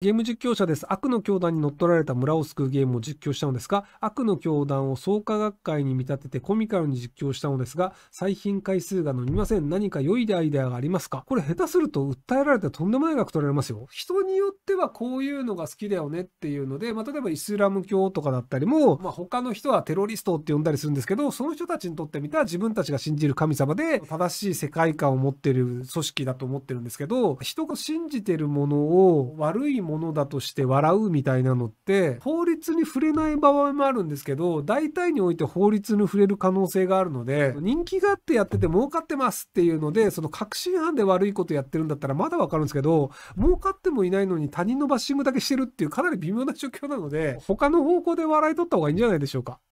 ゲーム実況者です。悪の教団に乗っ取られた村を救うゲームを実況したのですが、悪の教団を創価学会に見立ててコミカルに実況したのですが、再品回数が伸びません。何か良いアイデアがありますかこれ下手すると訴えられてとんでもない額取られますよ。人によってはこういうのが好きだよねっていうので、まあ、例えばイスラム教とかだったりも、まあ、他の人はテロリストって呼んだりするんですけど、その人たちにとってみたら自分たちが信じる神様で正しい世界観を持ってる組織だと思ってるんですけど、人が信じてるものを悪いものものだとして笑うみたいなのって法律に触れない場合もあるんですけど大体において法律に触れる可能性があるので人気があってやってて儲かってますっていうのでその確信犯で悪いことやってるんだったらまだわかるんですけど儲かってもいないのに他人のバッシングだけしてるっていうかなり微妙な状況なので他の方向で笑い取った方がいいんじゃないでしょうか。